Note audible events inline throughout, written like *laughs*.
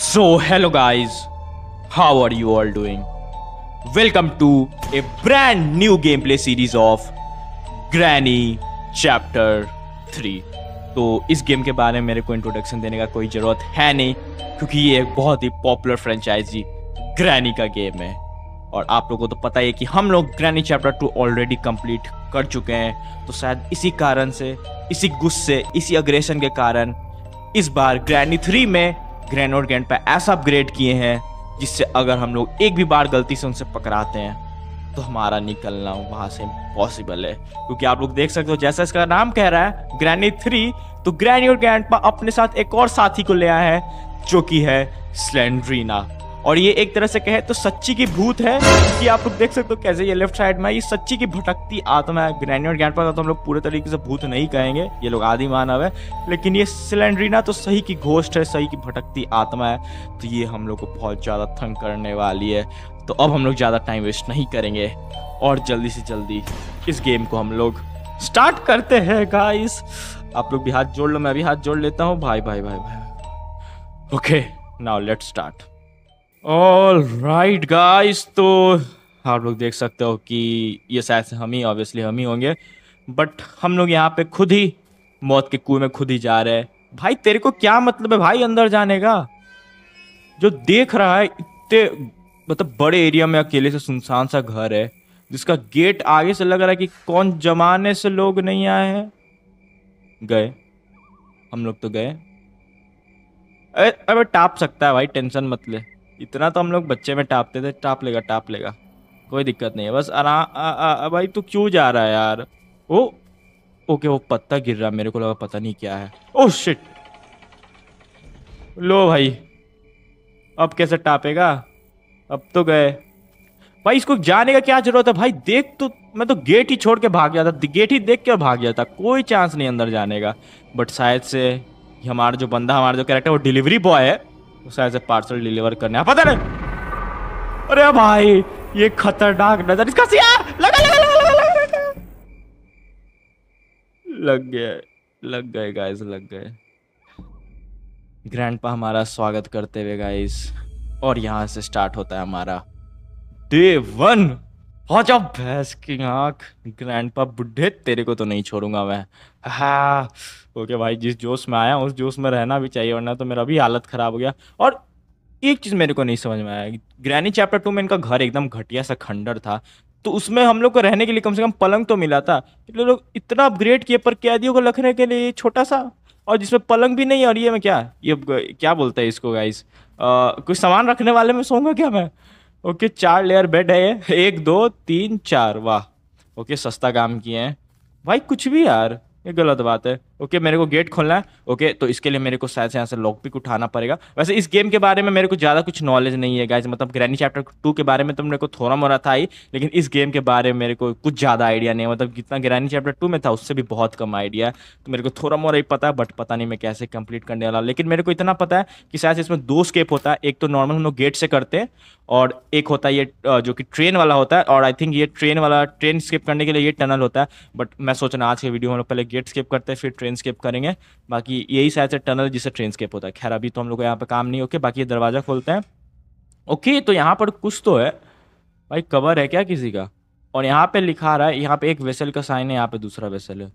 So hello guys, how are you all doing? Welcome to a brand new gameplay series of Granny Chapter 3. तो इस game के बारे में मेरे को इंट्रोडक्शन देने का कोई ज़रूरत है नहीं क्योंकि ये एक बहुत ही पॉपुलर फ्रेंचाइजी ग्रैनी का गेम है और आप लोगों को तो पता ही है कि हम लोग Granny chapter two already complete कर चुके हैं तो शायद इसी कारण से इसी गुस्से इसी अग्रेशन के कारण इस बार ग्रैनी थ्री में ग्रेनोड गेंट पर ऐसा अपग्रेड किए हैं जिससे अगर हम लोग एक भी बार गलती से उनसे पकड़ाते हैं तो हमारा निकलना वहाँ से पॉसिबल है क्योंकि आप लोग देख सकते हो जैसा इसका नाम कह रहा है ग्रैनी थ्री तो ग्रैनी गैंड ग्रैंड अपने साथ एक और साथी को ले आया है जो कि है स्लेंड्रीना और ये एक तरह से कहे तो सच्ची की भूत है कि आप लोग देख सकते हो कैसे ये लेफ्ट साइड में ये सच्ची की भटकती आत्मा है ग्रैंड और ज्ञान पाता तो हम लोग पूरे तरीके से भूत नहीं कहेंगे ये लोग आदि मानव है लेकिन ये सिलेंड्रीना तो सही की घोष्ट है सही की भटकती आत्मा है तो ये हम लोग को बहुत ज़्यादा थंग करने वाली है तो अब हम लोग ज़्यादा टाइम वेस्ट नहीं करेंगे और जल्दी से जल्दी इस गेम को हम लोग स्टार्ट करते हैं गाइस आप लोग भी हाथ जोड़ लो मैं भी हाथ जोड़ लेता हूँ भाई भाई भाई भाई okay now let start all right guys तो आप लोग देख सकते हो कि ये शायद हम ही ऑब्वियसली हम ही होंगे बट हम लोग यहाँ पे खुद ही मौत के कुएं में खुद ही जा रहे हैं भाई तेरे को क्या मतलब है भाई अंदर जाने का जो देख रहा है इतने मतलब बड़े एरिया में अकेले से सुनसान सा घर है जिसका गेट आगे से लग रहा है कि कौन जमाने से लोग नहीं आए हैं गए हम लोग तो गए अरे अबे टाप सकता है भाई टेंशन मत ले इतना तो हम लोग बच्चे में टापते थे टाप लेगा टाप लेगा कोई दिक्कत नहीं है बस आराम भाई तू क्यों जा रहा है यार ओ ओके वो पत्ता गिर रहा मेरे को लगा पता नहीं क्या है ओह शिट लो भाई अब कैसे टापेगा अब तो गए भाई इसको जाने का क्या जरूरत है भाई देख तो मैं तो गेट ही छोड़ के भाग जाता गेट ही देख के भाग जाता कोई चांस नहीं अंदर जाने का बट शायद से हमारा जो बंदा हमारा जो कैरेक्टर वो डिलीवरी बॉय है उसे एज पार्सल डिलीवर करने आप पता नहीं अरे भाई ये खतरनाक नजर इसका सिया लगा लगा लगा लगा लगा लग गए लग गए गाइस लग गए ग्रैंडपा हमारा स्वागत करते हुए गाइस और यहां से स्टार्ट होता है हमारा डे वन पहुंचा भैंस की आंख ग्रैंडपा बुढ़े तेरे को तो नहीं छोड़ूंगा मैं हाँ ओके भाई जिस जोश में आया उस जोश में रहना भी चाहिए वरना तो मेरा भी हालत ख़राब हो गया और एक चीज़ मेरे को नहीं समझ में आया ग्रैनी चैप्टर टू में इनका घर एकदम घटिया सा खंडर था तो उसमें हम लोग को रहने के लिए कम से कम पलंग तो मिला था इसलिए लोग इतना अपग्रेड किए पर कैदियों को रखने के लिए छोटा सा और जिसमें पलंग भी नहीं और ये मैं क्या ये क्या बोलता है इसको गाइस कुछ सामान रखने वाले में सोऊंगा क्या मैं ओके चार लेयर बेड है ये एक दो तीन चार वाह ओके सस्ता काम किए हैं भाई कुछ भी यार ये गलत बात है ओके मेरे को गेट खोलना है ओके तो इसके लिए मेरे को शायद से यहाँ से लॉक पिक उठाना पड़ेगा वैसे इस गेम के बारे में मेरे को ज़्यादा कुछ नॉलेज नहीं है गाइज मतलब ग्रैनी चैप्टर टू के बारे में तो मेरे को थोड़ा मोरा था ही लेकिन इस गेम के बारे में मेरे को कुछ ज़्यादा आइडिया नहीं है मतलब जितना ग्रैनी चैप्टर टू में था उससे भी बहुत कम आइडिया है तो मेरे को थोड़ा मोरा ही पता है बट पता नहीं मैं कैसे कंप्लीट करने वाला लेकिन मेरे को इतना पता है कि शायद इसमें दो स्केप होता है एक तो नॉर्मल हम लोग गेट से करते हैं और एक होता है ये जो कि ट्रेन वाला होता है और आई थिंक ये ट्रेन वाला ट्रेन स्केप करने के लिए ये टनल होता है बट मैं सोच रहा आज के वीडियो में लोग पहले गेट स्केप करते हैं फिर ट्रेन ट्रेन स्केप करेंगे बाकी यही शायद से टनल जिससे ट्रेन स्केप होता है खैर अभी तो हम लोग को यहाँ पर काम नहीं होके बाकी ये दरवाज़ा खोलते हैं ओके तो यहाँ पर कुछ तो है भाई कवर है क्या किसी का और यहाँ पे लिखा रहा है यहाँ पे एक वेसल का साइन है यहाँ पे दूसरा वेसल है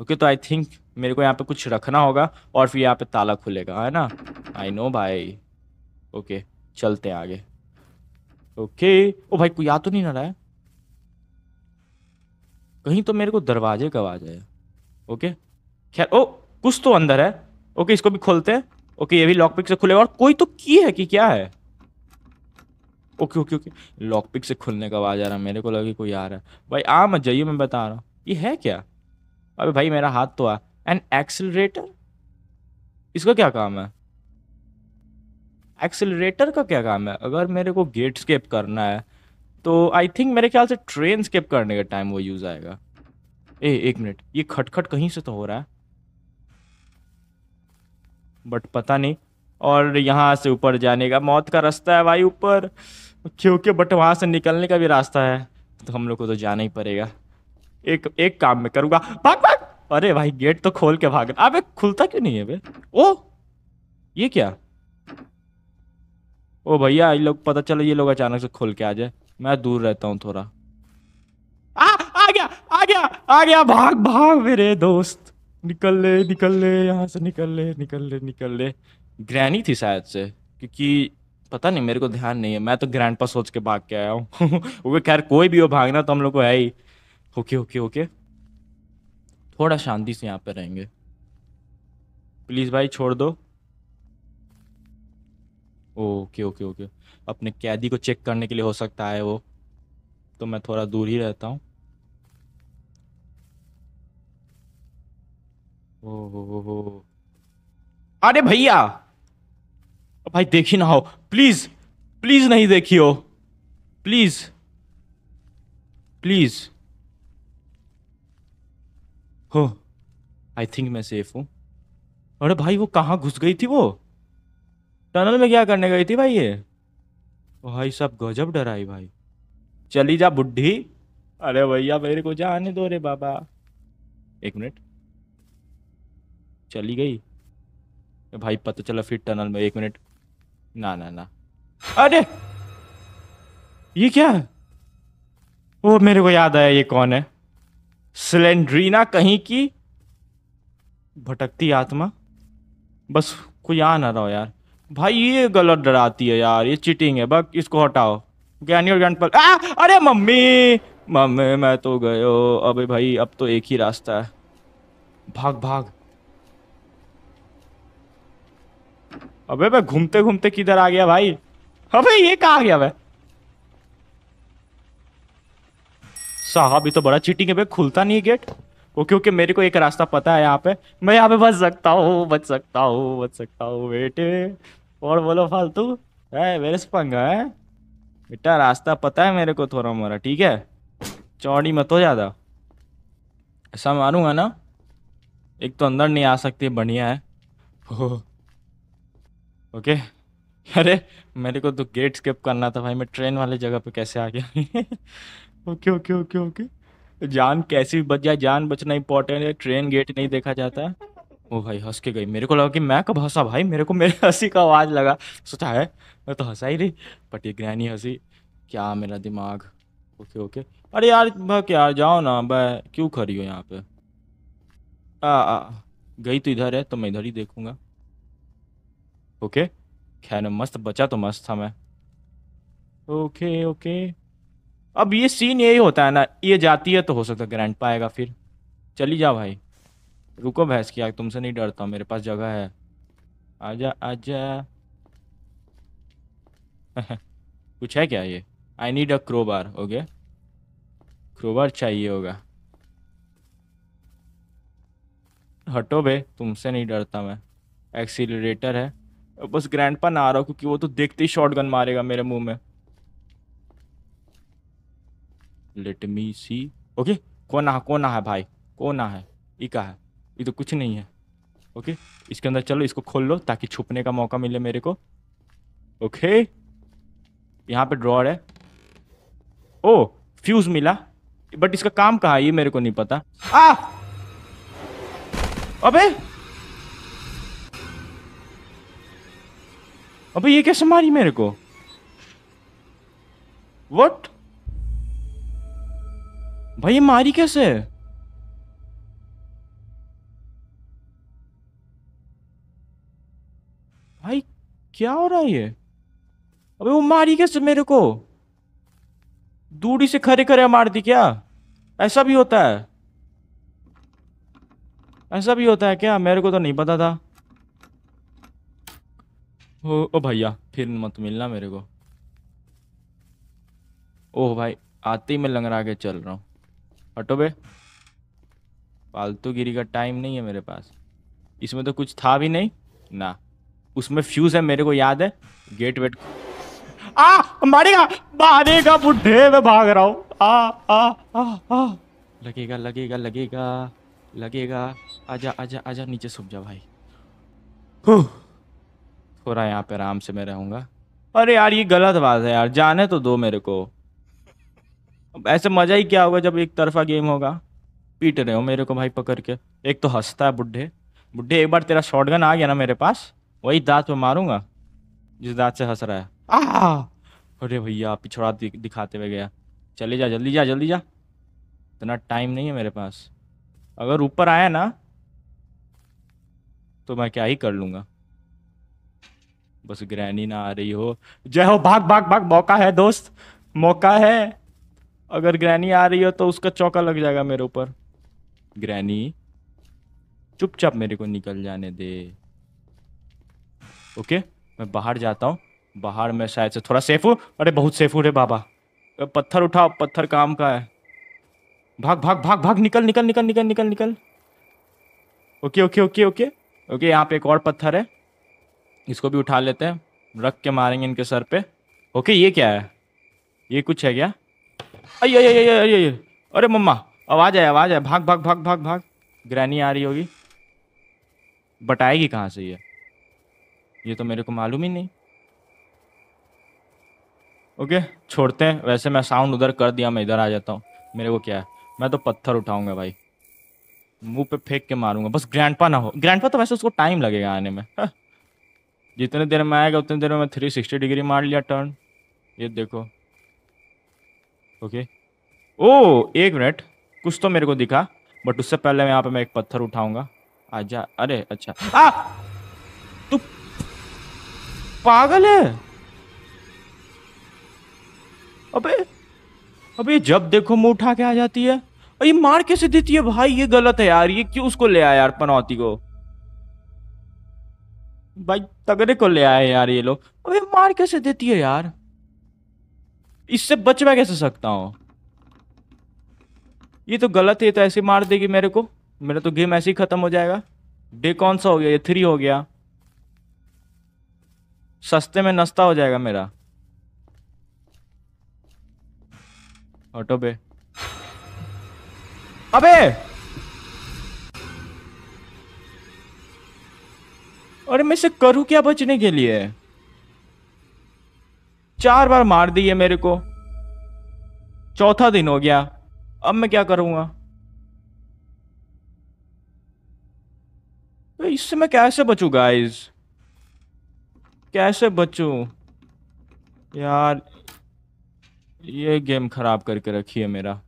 ओके तो आई थिंक मेरे को यहाँ पे कुछ रखना होगा और फिर यहाँ पे ताला खुलेगा है ना आई नो भाई ओके चलते हैं आगे ओके ओ भाई कोई याद तो नहीं ना रहा है कहीं तो मेरे को दरवाजे का आवाज है ओके खैर ओ कुछ तो अंदर है ओके इसको भी खोलते हैं ओके ये भी लॉक पिक से खुलेगा और कोई तो की है कि क्या है okay okay okay lock pick से खुलने का आवाज़ आ रहा है मेरे को लगे कोई आ रहा है भाई आ मत जाइए मैं बता रहा हूँ ये है क्या अबे भाई मेरा हाथ तो आ एन एक्सलरेटर इसका क्या काम है एक्सिलरेटर का क्या काम है अगर मेरे को गेट स्केप करना है तो आई थिंक मेरे ख्याल से ट्रेन स्केप करने का टाइम वो यूज़ आएगा ए एक मिनट ये खटखट कहीं से तो हो रहा है बट पता नहीं और यहाँ से ऊपर जाने का मौत का रास्ता है भाई ऊपर क्योंकि बट वहाँ से निकलने का भी रास्ता है तो हम लोग को तो जाना ही पड़ेगा एक एक काम में करूँगा भाग भाग अरे भाई गेट तो खोल के भाग अबे खुलता क्यों नहीं है बे ओ ये क्या ओ भैया ये लोग पता चलो ये लोग अचानक से खोल के आ जाए मैं दूर रहता हूँ थोड़ा आ आ गया आ गया आ गया भाग भाग मेरे दोस्त निकल ले निकल ले यहाँ से निकल ले निकल ले निकल ले ग्रैनी थी शायद से क्योंकि पता नहीं मेरे को ध्यान नहीं है मैं तो ग्रैंड पर सोच के भाग के आया हूँ *laughs* वो खैर कोई भी हो भागना तो हम लोग को है ही ओके ओके ओके थोड़ा शांति से यहाँ पर रहेंगे प्लीज़ भाई छोड़ दो ओके ओके ओके अपने कैदी को चेक करने के लिए हो सकता है वो तो मैं थोड़ा दूर ही रहता हूँ अरे भैया भाई देखी ना हो प्लीज प्लीज नहीं देखी हो प्लीज प्लीज हो आई थिंक मैं सेफ हूँ अरे भाई वो कहाँ घुस गई थी वो टनल में क्या करने गई थी भाई ये भाई सब गजब डराई भाई चली जा बुढ़ी अरे भैया मेरे को जाने दो रे बाबा एक मिनट चली गई भाई पता चला फिर टनल में एक मिनट ना ना ना अरे ये क्या है वो मेरे को याद आया ये कौन है सिलेंड्रीना कहीं की भटकती आत्मा बस कोई आ ना रहा हो यार भाई ये गलत डराती है यार ये चिटिंग है बक इसको हटाओ ज्ञानी और ज्ञान पर आ, अरे मम्मी मम्मी मैं तो गयो अबे भाई अब तो एक ही रास्ता है भाग भाग अबे मैं घूमते घूमते किधर आ गया भाई अबे ये कहा गया मैं साहब ये तो बड़ा चीटिंग है भाई खुलता नहीं है गेट ओके ओके मेरे को एक रास्ता पता है यहाँ पे मैं यहाँ पे बच सकता हूँ बच सकता हूँ बच सकता हूँ बेटे और बोलो फालतू है मेरे से पंगा है बेटा रास्ता पता है मेरे को थोड़ा मोरा ठीक है चौड़ी मत हो ज़्यादा ऐसा मारूंगा ना एक तो अंदर नहीं आ सकती बढ़िया है ओके अरे मेरे को तो गेट स्किप करना था भाई मैं ट्रेन वाले जगह पे कैसे आ गया *laughs* ओके ओके ओके ओके जान कैसी भी बच जाए जान बचना इंपॉर्टेंट है ट्रेन गेट नहीं देखा जाता है ओ भाई हंस के गई मेरे को लगा कि मैं कब हंसा भाई मेरे को मेरे हंसी का आवाज़ लगा सोचा है मैं तो हंसा ही रही बट ये ग्रहणी हंसी क्या मेरा दिमाग ओके ओके अरे यार यार जाओ ना भाई क्यों खड़ी हो यहाँ पे आ, आ गई तो इधर है तो मैं इधर ही देखूँगा ओके खैर मस्त बचा तो मस्त था मैं ओके ओके अब ये सीन यही होता है ना ये जाती है तो हो सकता है ग्रैंड पाएगा फिर चली जा भाई रुको भैंस की आग तुमसे नहीं डरता मेरे पास जगह है आजा आजा *laughs* कुछ है क्या ये I need a crowbar okay crowbar चाहिए होगा हटो बे तुमसे नहीं डरता मैं एक्सीलरेटर है बस ग्रैंड पा ना आ रहा क्योंकि वो तो देखते ही शॉर्ट गन मारेगा मेरे मुंह में लेट मी सी ओके कोना है कोना है भाई कोना है इका है ये तो कुछ नहीं है ओके इसके अंदर चलो इसको खोल लो ताकि छुपने का मौका मिले मेरे को ओके यहाँ पे ड्रॉर है ओ oh, फ्यूज मिला बट इसका काम कहाँ ये मेरे को नहीं पता आ अबे अबे ये कैसे मारी मेरे को वट भाई ये मारी कैसे भाई क्या हो रहा है ये अबे वो मारी कैसे मेरे को दूरी से खरे खरे मार दी क्या ऐसा भी होता है ऐसा भी होता है क्या मेरे को तो नहीं पता था ओ, ओ भैया फिर मत मिलना मेरे को ओह भाई आते ही मैं लंगरा के चल रहा हूँ हटो बे गिरी का टाइम नहीं है मेरे पास इसमें तो कुछ था भी नहीं ना उसमें फ्यूज है मेरे को याद है गेट वेट आ मारेगा मारेगा बुढ़े मैं भाग रहा हूँ आ आ आ आ लगेगा लगेगा लगेगा लगेगा आजा आजा आजा नीचे सुख जा भाई थोड़ा यहाँ पे आराम से मैं रहूँगा अरे यार ये गलत बात है यार जाने तो दो मेरे को अब ऐसे मज़ा ही क्या होगा जब एक तरफा गेम होगा पीट रहे हो मेरे को भाई पकड़ के एक तो हंसता है बुढ़े बुढ़े एक बार तेरा शॉर्ट आ गया ना मेरे पास वही दांत में मारूंगा जिस दांत से हंस रहा है अरे भैया पिछड़ा दिखाते हुए गया चले जा जल्दी जा जल्दी जा इतना टाइम नहीं है मेरे पास अगर ऊपर आया ना तो मैं क्या ही कर लूँगा बस ग्रैनी ना आ रही हो जय हो भाग भाग भाग मौका है दोस्त मौका है अगर ग्रैनी आ रही हो तो उसका चौका लग जाएगा मेरे ऊपर ग्रैनी चुपचाप मेरे को निकल जाने दे ओके मैं बाहर जाता हूँ बाहर मैं शायद से थोड़ा सेफ हूँ अरे बहुत सेफ हूँ रे बाबा पत्थर उठाओ पत्थर काम का है भाग भाग भाग भाग निकल निकल निकल निकल निकल निकल okay okay okay okay okay यहाँ पे एक और पत्थर है इसको भी उठा लेते हैं रख के मारेंगे इनके सर पे ओके ये क्या है ये कुछ है क्या अये अये अये अये अये अरे मम्मा आवाज़ आए आवाज़ आए भाग भाग भाग भाग भाग ग्रैनी आ रही होगी बटाएगी कहाँ से ये ये तो मेरे को मालूम ही नहीं ओके छोड़ते हैं वैसे मैं साउंड उधर कर दिया मैं इधर आ जाता हूँ मेरे को क्या है मैं तो पत्थर उठाऊंगा भाई मुंह पे फेंक के मारूंगा बस ग्रैंडपा ना हो ग्रैंडपा तो वैसे उसको टाइम लगेगा आने में हाँ। जितने देर में आएगा उतने देर में थ्री सिक्सटी डिग्री मार लिया टर्न ये देखो ओके ओ एक मिनट कुछ तो मेरे को दिखा बट उससे पहले मैं यहाँ पे मैं एक पत्थर उठाऊंगा आजा अरे अच्छा आ तू पागल है अबे अबे जब देखो मुंह उठा के आ जाती है ये मार कैसे देती है भाई ये गलत है यार ये क्यों उसको ले आया यार पनौती को भाई तगड़े को ले आए यार ये लोग अबे मार कैसे देती है यार इससे बच मैं कैसे सकता हूँ ये तो गलत है तो ऐसे मार देगी मेरे को मेरा तो गेम ऐसे ही ख़त्म हो जाएगा डे कौन सा हो गया ये थ्री हो गया सस्ते में नस्ता हो जाएगा मेरा ऑटो पे अबे अरे मैं इसे करूं क्या बचने के लिए चार बार मार दी है मेरे को चौथा दिन हो गया अब मैं क्या करूंगा तो इससे मैं कैसे बचू गाइस कैसे बचू यार ये गेम खराब करके रखी है मेरा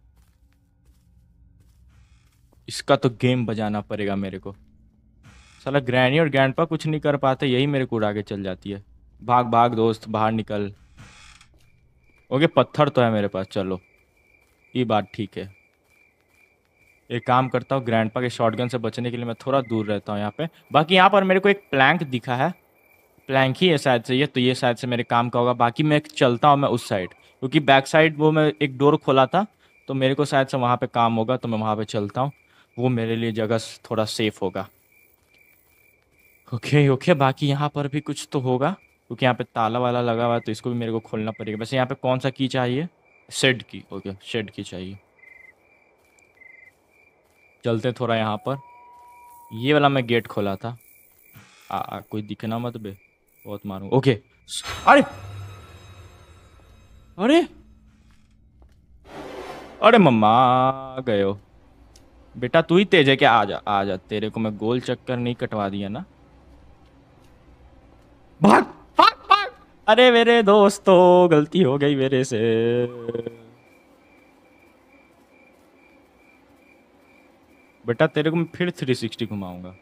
इसका तो गेम बजाना पड़ेगा मेरे को साला ग्रैनी और ग्रैंडपा कुछ नहीं कर पाते यही मेरे को उड़ा के चल जाती है भाग भाग दोस्त बाहर निकल ओके पत्थर तो है मेरे पास चलो ये बात ठीक है एक काम करता हूँ ग्रैंडपा के शॉटगन से बचने के लिए मैं थोड़ा दूर रहता हूँ यहाँ पे बाकी यहाँ पर मेरे को एक प्लैंक दिखा है प्लैंक ही है शायद से ये तो ये शायद से मेरे काम का होगा बाकी मैं चलता हूँ मैं उस साइड क्योंकि बैक साइड वो मैं एक डोर खोला था तो मेरे को शायद से वहाँ पे काम होगा तो मैं वहाँ पे चलता हूँ वो मेरे लिए जगह थोड़ा सेफ होगा ओके ओके बाकी यहाँ पर भी कुछ तो होगा क्योंकि यहाँ पे ताला वाला लगा हुआ है तो इसको भी मेरे को खोलना पड़ेगा वैसे यहाँ पे कौन सा की चाहिए शेड की ओके शेड की चाहिए चलते थोड़ा यहाँ पर ये वाला मैं गेट खोला था आ, आ कोई दिखना मत बे बहुत मारूंगा ओके अरे अरे अरे मम्मा गयो बेटा तू ही तेज है क्या आ जा आ जा तेरे को मैं गोल चक्कर नहीं कटवा दिया ना भाग भाग भाग अरे मेरे दोस्तों गलती हो गई मेरे से बेटा तेरे को मैं फिर 360 घुमाऊंगा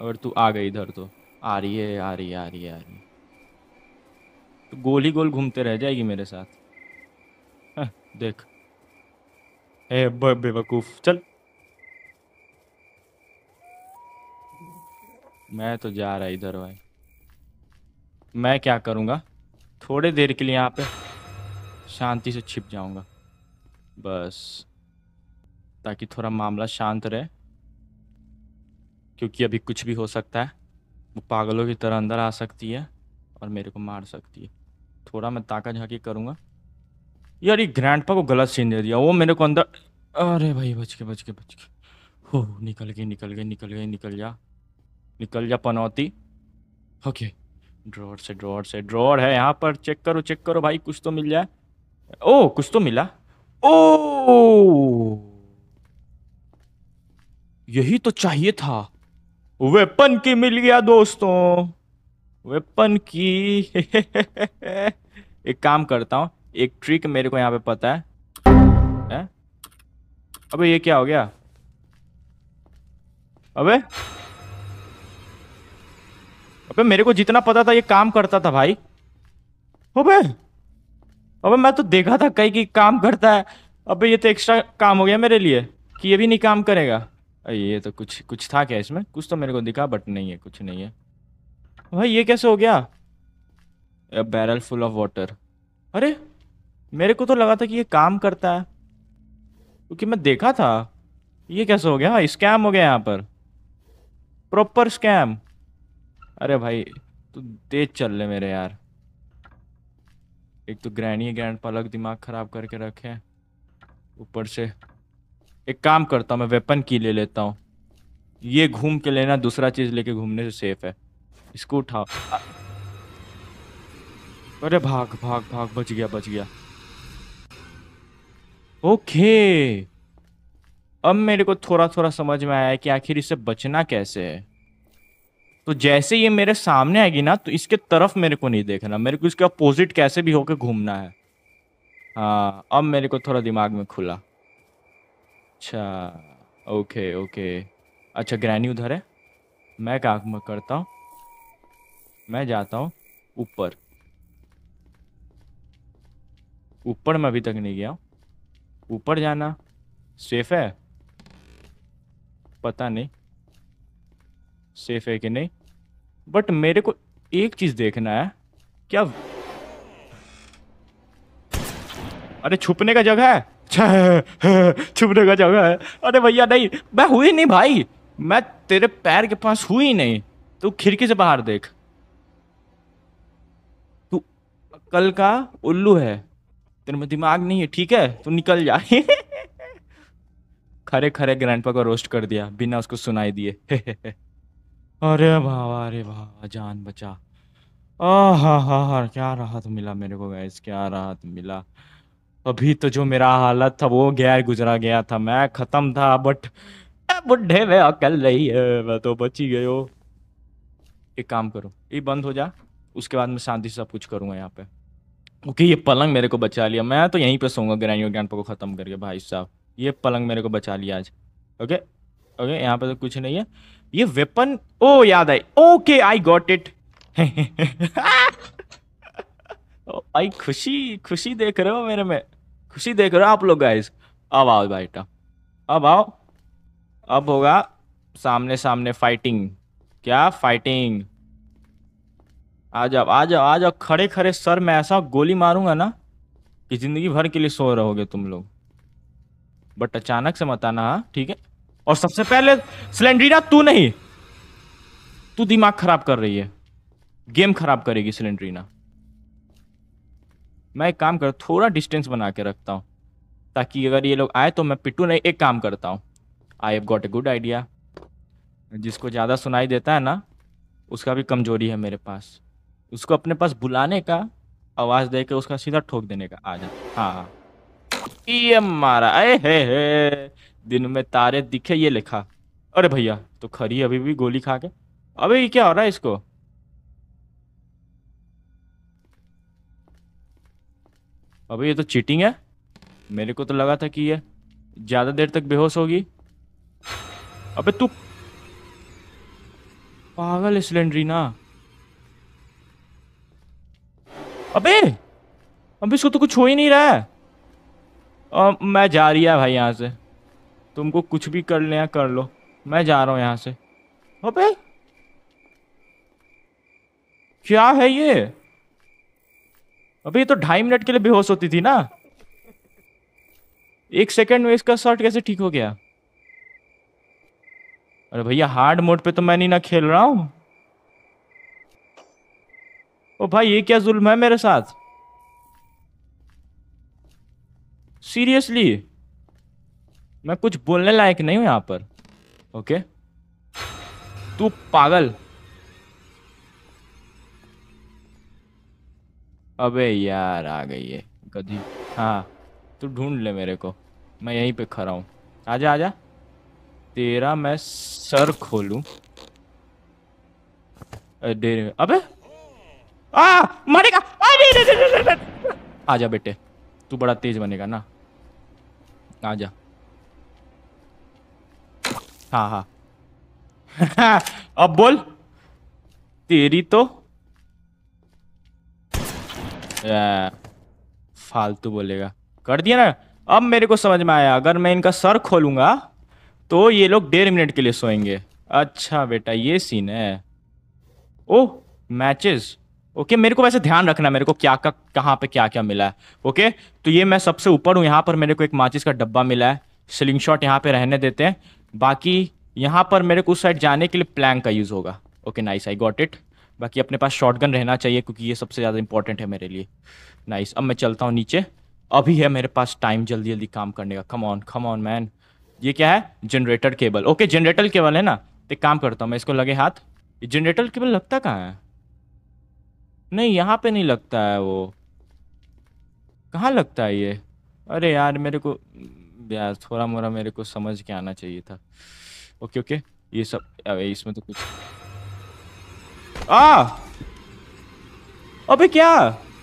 अगर तू आ गई इधर तो आ रही है आ रही है आ रही है आ रही तो गोल ही गोल घूमते रह जाएगी मेरे साथ हाँ, देख ए बेवकूफ चल मैं तो जा रहा इधर भाई मैं क्या करूँगा थोड़े देर के लिए यहाँ पे शांति से छिप जाऊँगा बस ताकि थोड़ा मामला शांत रहे क्योंकि अभी कुछ भी हो सकता है वो पागलों की तरह अंदर आ सकती है और मेरे को मार सकती है थोड़ा मैं ताका झाकी करूँगा यार ये ग्रैंडपा को गलत सीन दे दिया वो मेरे को अंदर अरे भाई बच के बच के बच के हो निकल गई निकल गई निकल गई निकल जा निकल जा पनौती ओके ड्रॉर से ड्रॉर से ड्रॉर है यहाँ पर चेक करो चेक करो भाई कुछ तो मिल जाए ओ कुछ तो मिला ओ यही तो चाहिए था वेपन की मिल गया दोस्तों वेपन की *laughs* एक काम करता हूँ एक ट्रिक मेरे को यहाँ पे पता है, है? अबे ये क्या हो गया अबे पे मेरे को जितना पता था ये काम करता था भाई अबे अबे मैं तो देखा था कई कि काम करता है अबे ये तो एक्स्ट्रा काम हो गया मेरे लिए कि ये भी नहीं काम करेगा अरे ये तो कुछ कुछ था क्या इसमें कुछ तो मेरे को दिखा बट नहीं है कुछ नहीं है भाई ये कैसे हो गया बैरल फुल ऑफ वाटर अरे मेरे को तो लगा था कि ये काम करता है क्योंकि मैं देखा था ये कैसे हो गया स्कैम हाँ, हो गया यहाँ पर प्रॉपर स्कैम अरे भाई तू तेज चल ले मेरे यार एक तो ग्रैनी ग्रैंड पलक दिमाग खराब करके रखे ऊपर से एक काम करता हूँ मैं वेपन की ले लेता हूँ ये घूम के लेना दूसरा चीज लेके घूमने से सेफ है इसको उठाओ अरे भाग भाग भाग बच गया बच गया ओके अब मेरे को थोड़ा थोड़ा समझ में आया कि आखिर इसे बचना कैसे है तो जैसे ये मेरे सामने आएगी ना तो इसके तरफ मेरे को नहीं देखना मेरे को इसके अपोजिट कैसे भी होके घूमना है हाँ अब मेरे को थोड़ा दिमाग में खुला अच्छा ओके ओके अच्छा ग्रैनी उधर है मैं क्या करता हूँ मैं जाता हूँ ऊपर ऊपर मैं अभी तक नहीं गया ऊपर जाना सेफ है पता नहीं सेफ है कि नहीं बट मेरे को एक चीज देखना है क्या अरे छुपने का जगह है *laughs* छुपने का जगह है अरे भैया नहीं मैं हुई नहीं भाई मैं तेरे पैर के पास हुई नहीं तू खिड़की से बाहर देख तू कल का उल्लू है तेरे में दिमाग नहीं है ठीक है तू निकल जा *laughs* खरे खरे ग्रैंडपा को रोस्ट कर दिया बिना उसको सुनाई दिए *laughs* अरे वाह अरे वाह जान बचा आह हा हा हा क्या राहत मिला मेरे को गैस क्या राहत मिला अभी तो जो मेरा हालत था वो गया गुजरा गया था मैं खत्म था बट बुढ़े में अकल रही है मैं तो बच ही गयो एक काम करो ये बंद हो जा उसके बाद मैं शांति से सब कुछ करूंगा यहाँ पे ओके ये पलंग मेरे को बचा लिया मैं तो यहीं पे सोऊंगा ग्रैंड ग्रैंड को ख़त्म करके भाई साहब ये पलंग मेरे को बचा लिया आज ओके okay? ओके यहाँ पे तो कुछ नहीं है ये वेपन ओ याद आई ओके आई गॉट इट आई खुशी खुशी देख रहे हो मेरे में खुशी देख रहे हो आप लोग गाइस अब आओ बेटा अब आओ अब होगा सामने सामने फाइटिंग क्या फाइटिंग आ जाओ आ जाओ आ जाओ खड़े खड़े सर मैं ऐसा गोली मारूंगा ना कि जिंदगी भर के लिए सो रहोगे तुम लोग बट अचानक से मत आना हाँ ठीक है और सबसे पहले सिलेंड्रीना तू नहीं तू दिमाग खराब कर रही है गेम खराब करेगी सिलेंड्रीना मैं एक काम कर थोड़ा डिस्टेंस बना के रखता हूँ ताकि अगर ये लोग आए तो मैं पिट्टू नहीं एक काम करता हूँ I have got a good idea जिसको ज़्यादा सुनाई देता है ना उसका भी कमजोरी है मेरे पास उसको अपने पास बुलाने का आवाज़ दे के उसका सीधा ठोक देने का आ जा हाँ हाँ मारा अरे हे हे दिन में तारे दिखे ये लिखा अरे भैया तो खरी अभी भी गोली खा के अबे ये क्या हो रहा है इसको अबे ये तो चीटिंग है मेरे को तो लगा था कि ये ज़्यादा देर तक बेहोश होगी अबे तू पागल ना अबे अबे इसको तो कुछ हो ही नहीं रहा है आ, मैं जा रही है भाई यहां से तुमको कुछ भी कर लिया कर लो मैं जा रहा हूँ यहाँ से अबे क्या है ये अबे ये तो ढाई मिनट के लिए बेहोश होती थी ना एक सेकंड में इसका शॉर्ट कैसे ठीक हो गया अरे भैया हार्ड मोड पे तो मैं नहीं ना खेल रहा हूँ ओ भाई ये क्या जुल्म है मेरे साथ सीरियसली मैं कुछ बोलने लायक नहीं हूं यहाँ पर ओके तू पागल अबे यार आ गई है गधी हाँ तू ढूंढ ले मेरे को मैं यहीं पे खड़ा हूँ आजा आजा तेरा मैं सर खोलूं डेरे अबे आ मरेगा आजा बेटे तू बड़ा तेज बनेगा ना आजा हाँ हाँ *laughs* अब बोल तेरी तो फालतू बोलेगा कर दिया ना अब मेरे को समझ में आया अगर मैं इनका सर खोलूंगा तो ये लोग डेढ़ मिनट के लिए सोएंगे अच्छा बेटा ये सीन है ओह मैचेस ओके मेरे को वैसे ध्यान रखना मेरे को क्या का कहाँ पे क्या क्या मिला है ओके तो ये मैं सबसे ऊपर हूँ यहाँ पर मेरे को एक माचिस का डब्बा मिला है स्लिंग शॉट यहाँ पे रहने देते हैं बाकी यहाँ पर मेरे को उस साइड जाने के लिए प्लैंग का यूज़ होगा okay nice I got it बाकी अपने पास शॉटगन रहना चाहिए क्योंकि ये सबसे ज़्यादा इंपॉर्टेंट है मेरे लिए नाइस अब मैं चलता हूँ नीचे अभी है मेरे पास टाइम जल्दी जल्दी काम करने का come on come on man ये क्या है generator cable okay generator cable है ना तो काम करता हूँ मैं इसको लगे हाथ जनरेटर केबल लगता कहाँ है नहीं यहाँ पे नहीं लगता है वो कहाँ लगता है ये अरे यार मेरे को यार थोड़ा मोरा मेरे को समझ के आना चाहिए था ओके ओके ये सब अबे इसमें तो कुछ आ अबे क्या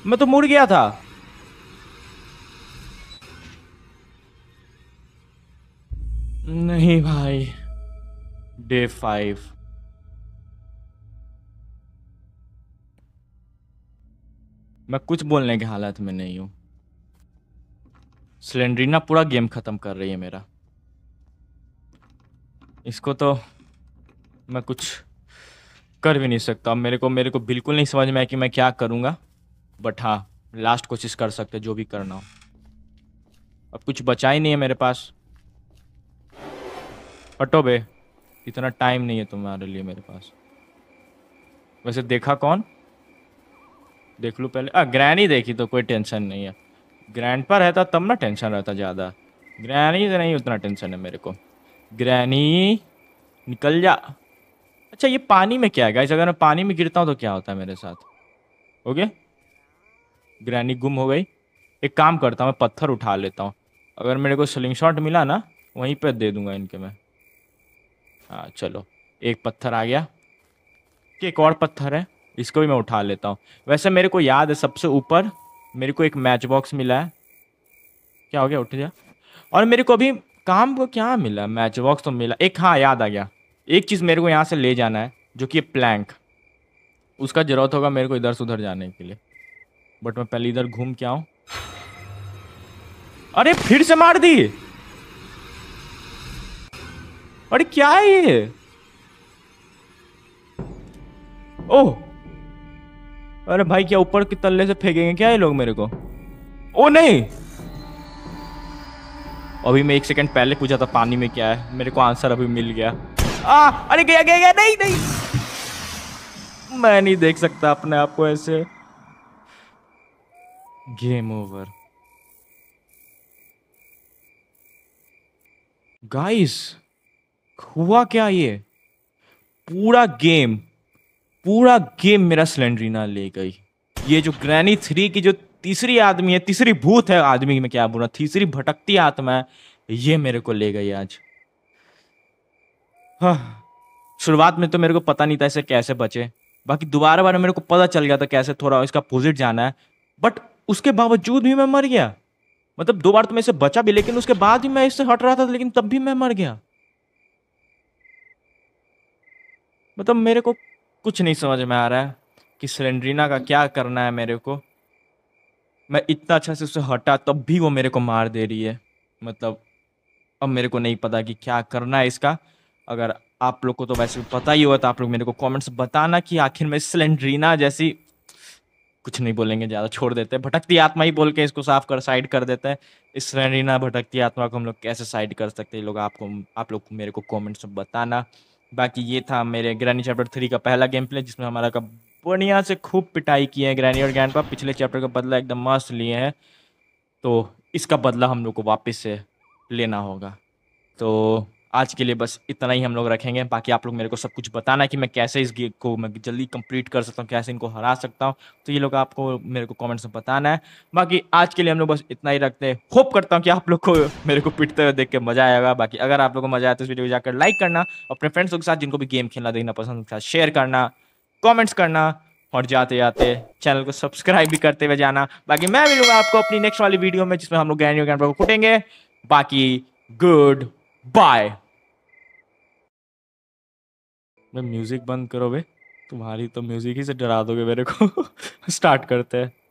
मैं तो मुड़ गया था नहीं भाई डे फाइव मैं कुछ बोलने के हालत में नहीं हूं सिलेंड्रीना पूरा गेम ख़त्म कर रही है मेरा इसको तो मैं कुछ कर भी नहीं सकता मेरे को मेरे को बिल्कुल नहीं समझ में आया कि मैं क्या करूँगा बट हाँ लास्ट कोशिश कर सकते जो भी करना हो अब कुछ बचा ही नहीं है मेरे पास हटो बे इतना टाइम नहीं है तुम्हारे लिए मेरे पास वैसे देखा कौन देख लूँ पहले आ ग्रैनी देखी तो कोई टेंशन नहीं है ग्रैंड पर रहता तो तब ना टेंशन रहता ज़्यादा ग्रैनी से नहीं उतना टेंशन है मेरे को ग्रैनी निकल जा अच्छा ये पानी में क्या है गाइस अगर मैं पानी में गिरता हूँ तो क्या होता है मेरे साथ ओके ग्रैनी गुम हो गई एक काम करता हूँ मैं पत्थर उठा लेता हूँ अगर मेरे को स्लिंग शॉट मिला ना वहीं पर दे दूंगा इनके मैं हाँ चलो एक पत्थर आ गया कि एक और पत्थर है इसको भी मैं उठा लेता हूँ वैसे मेरे को याद है सबसे ऊपर मेरे को एक मैच बॉक्स मिला है क्या हो गया उठ गया और मेरे को अभी काम को क्या मिला मैच बॉक्स तो मिला एक हाँ याद आ गया एक चीज़ मेरे को यहाँ से ले जाना है जो कि प्लैंक उसका ज़रूरत होगा मेरे को इधर से उधर जाने के लिए बट मैं पहले इधर घूम के आऊँ अरे फिर से मार दी अरे क्या है ये ओह अरे भाई क्या ऊपर के तल्ले से फेंकेंगे क्या ये लोग मेरे को ओ नहीं अभी मैं एक सेकंड पहले पूछा था पानी में क्या है मेरे को आंसर अभी मिल गया आ, अरे गया गया गया नहीं नहीं मैं नहीं देख सकता अपने आप को ऐसे गेम ओवर गाइस हुआ क्या ये पूरा गेम पूरा गेम मेरा सिलेंड्रीना ले गई ये जो ग्रैनी थ्री की जो तीसरी आदमी है तीसरी भूत है आदमी में क्या बोला तीसरी भटकती आत्मा है ये मेरे को ले गई आज हाँ शुरुआत में तो मेरे को पता नहीं था इसे कैसे बचे बाकी दोबारा बार मेरे को पता चल गया था कैसे थोड़ा इसका अपोजिट जाना है बट उसके बावजूद भी मैं मर गया मतलब दो बार तो मैं इसे बचा भी लेकिन उसके बाद ही मैं इससे हट रहा था लेकिन तब भी मैं मर गया मतलब मेरे को कुछ नहीं समझ में आ रहा है कि सिलेंड्रीना का क्या करना है मेरे को मैं इतना अच्छा से उसे हटा तब भी वो मेरे को मार दे रही है मतलब अब मेरे को नहीं पता कि क्या करना है इसका अगर आप लोग को तो वैसे भी पता ही होगा तो आप लोग मेरे को कमेंट्स बताना कि आखिर में सिलेंड्रीना जैसी कुछ नहीं बोलेंगे ज़्यादा छोड़ देते हैं भटकती आत्मा ही बोल के इसको साफ कर साइड कर देते हैं इस सिलेंड्रीना भटकती आत्मा को हम लोग कैसे साइड कर सकते हैं लोग आपको आप लोग मेरे को कॉमेंट्स बताना बाकी ये था मेरे ग्रैनी चैप्टर थ्री का पहला गेम प्ले जिसमें हमारा का बढ़िया से खूब पिटाई किए हैं ग्रैनी और ग्रैंड पिछले चैप्टर का बदला एकदम मस्त लिए हैं तो इसका बदला हम लोग को वापस से लेना होगा तो आज के लिए बस इतना ही हम लोग रखेंगे बाकी आप लोग मेरे को सब कुछ बताना है कि मैं कैसे इस गेम को मैं जल्दी कंप्लीट कर सकता हूँ कैसे इनको हरा सकता हूँ तो ये लोग आपको मेरे को कमेंट्स में बताना है बाकी आज के लिए हम लोग बस इतना ही रखते हैं होप करता हूँ कि आप लोग को मेरे को पिटते हुए देख के मजा आएगा बाकी अगर आप लोग को मजा आया तो इस वीडियो को जाकर लाइक करना अपने फ्रेंड्स के साथ जिनको भी गेम खेलना देखना पसंद उनके साथ शेयर करना कॉमेंट्स करना और जाते जाते चैनल को सब्सक्राइब भी करते हुए जाना बाकी मैं भी मिलूंगा आपको अपनी नेक्स्ट वाली वीडियो में जिसमें हम लोग गैन कैमरा को कुटेंगे बाकी गुड बाय मैं म्यूज़िक बंद करो भाई तुम्हारी तो म्यूज़िक ही से डरा दोगे मेरे को *laughs* स्टार्ट करते हैं